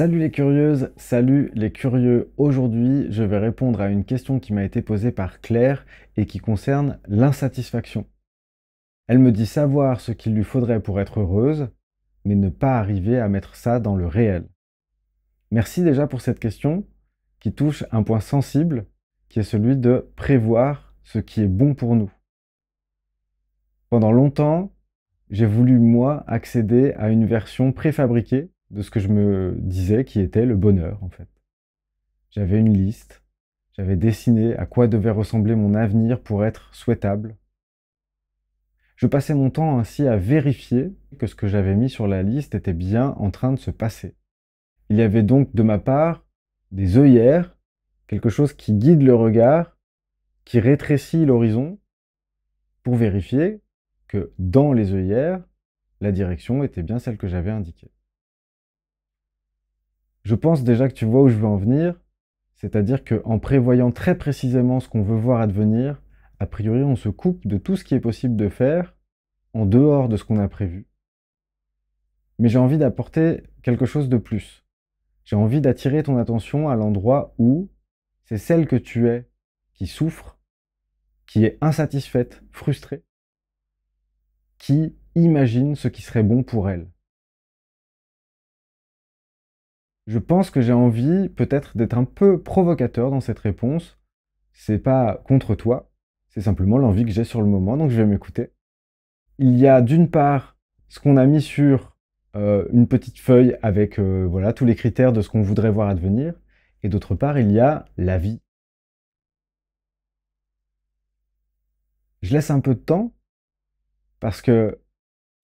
Salut les curieuses, salut les curieux. Aujourd'hui, je vais répondre à une question qui m'a été posée par Claire et qui concerne l'insatisfaction. Elle me dit savoir ce qu'il lui faudrait pour être heureuse, mais ne pas arriver à mettre ça dans le réel. Merci déjà pour cette question qui touche un point sensible qui est celui de prévoir ce qui est bon pour nous. Pendant longtemps, j'ai voulu, moi, accéder à une version préfabriquée de ce que je me disais qui était le bonheur, en fait. J'avais une liste, j'avais dessiné à quoi devait ressembler mon avenir pour être souhaitable. Je passais mon temps ainsi à vérifier que ce que j'avais mis sur la liste était bien en train de se passer. Il y avait donc de ma part des œillères, quelque chose qui guide le regard, qui rétrécit l'horizon, pour vérifier que dans les œillères, la direction était bien celle que j'avais indiquée. Je pense déjà que tu vois où je veux en venir, c'est-à-dire qu'en prévoyant très précisément ce qu'on veut voir advenir, a priori on se coupe de tout ce qui est possible de faire en dehors de ce qu'on a prévu. Mais j'ai envie d'apporter quelque chose de plus. J'ai envie d'attirer ton attention à l'endroit où c'est celle que tu es qui souffre, qui est insatisfaite, frustrée, qui imagine ce qui serait bon pour elle. je pense que j'ai envie peut-être d'être un peu provocateur dans cette réponse. C'est pas contre toi, c'est simplement l'envie que j'ai sur le moment, donc je vais m'écouter. Il y a d'une part ce qu'on a mis sur euh, une petite feuille avec euh, voilà tous les critères de ce qu'on voudrait voir advenir, et d'autre part il y a la vie. Je laisse un peu de temps parce que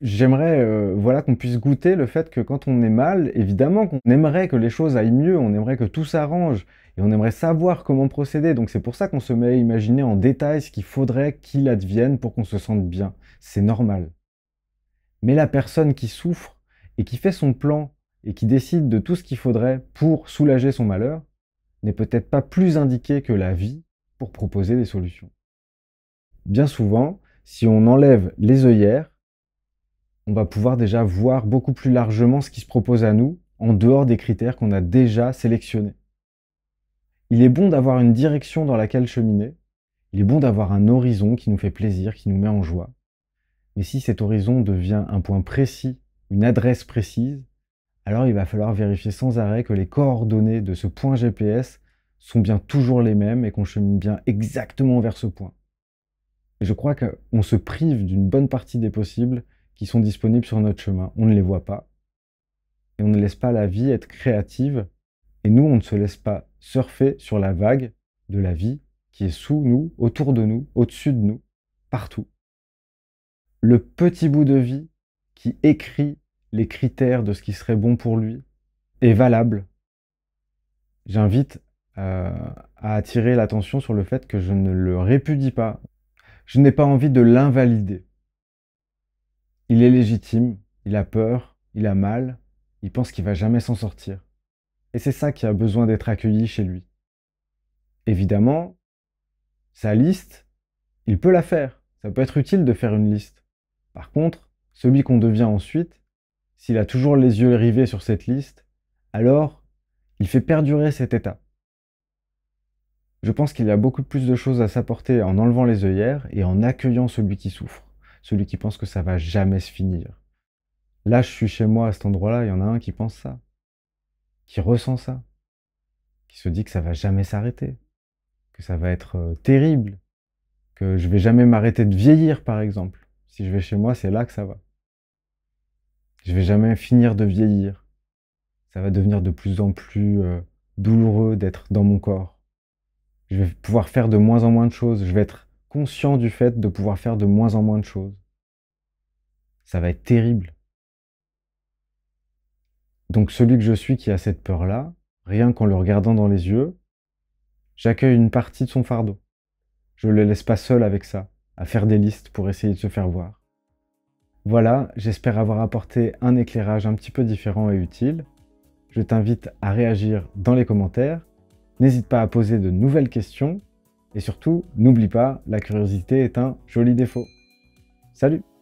J'aimerais euh, voilà, qu'on puisse goûter le fait que quand on est mal, évidemment qu'on aimerait que les choses aillent mieux, on aimerait que tout s'arrange, et on aimerait savoir comment procéder. Donc c'est pour ça qu'on se met à imaginer en détail ce qu'il faudrait qu'il advienne pour qu'on se sente bien. C'est normal. Mais la personne qui souffre et qui fait son plan et qui décide de tout ce qu'il faudrait pour soulager son malheur n'est peut-être pas plus indiquée que la vie pour proposer des solutions. Bien souvent, si on enlève les œillères, on va pouvoir déjà voir beaucoup plus largement ce qui se propose à nous en dehors des critères qu'on a déjà sélectionnés. Il est bon d'avoir une direction dans laquelle cheminer, il est bon d'avoir un horizon qui nous fait plaisir, qui nous met en joie. Mais si cet horizon devient un point précis, une adresse précise, alors il va falloir vérifier sans arrêt que les coordonnées de ce point GPS sont bien toujours les mêmes et qu'on chemine bien exactement vers ce point. je crois qu'on se prive d'une bonne partie des possibles qui sont disponibles sur notre chemin. On ne les voit pas. Et on ne laisse pas la vie être créative. Et nous, on ne se laisse pas surfer sur la vague de la vie qui est sous nous, autour de nous, au-dessus de nous, partout. Le petit bout de vie qui écrit les critères de ce qui serait bon pour lui est valable. J'invite euh, à attirer l'attention sur le fait que je ne le répudie pas. Je n'ai pas envie de l'invalider. Il est légitime, il a peur, il a mal, il pense qu'il va jamais s'en sortir. Et c'est ça qui a besoin d'être accueilli chez lui. Évidemment, sa liste, il peut la faire. Ça peut être utile de faire une liste. Par contre, celui qu'on devient ensuite, s'il a toujours les yeux rivés sur cette liste, alors il fait perdurer cet état. Je pense qu'il y a beaucoup plus de choses à s'apporter en enlevant les œillères et en accueillant celui qui souffre celui qui pense que ça va jamais se finir. Là, je suis chez moi à cet endroit-là, il y en a un qui pense ça, qui ressent ça, qui se dit que ça va jamais s'arrêter, que ça va être euh, terrible, que je vais jamais m'arrêter de vieillir, par exemple. Si je vais chez moi, c'est là que ça va. Je vais jamais finir de vieillir. Ça va devenir de plus en plus euh, douloureux d'être dans mon corps. Je vais pouvoir faire de moins en moins de choses. Je vais être conscient du fait de pouvoir faire de moins en moins de choses. Ça va être terrible. Donc celui que je suis qui a cette peur-là, rien qu'en le regardant dans les yeux, j'accueille une partie de son fardeau. Je ne le laisse pas seul avec ça, à faire des listes pour essayer de se faire voir. Voilà, j'espère avoir apporté un éclairage un petit peu différent et utile. Je t'invite à réagir dans les commentaires. N'hésite pas à poser de nouvelles questions et surtout, n'oublie pas, la curiosité est un joli défaut. Salut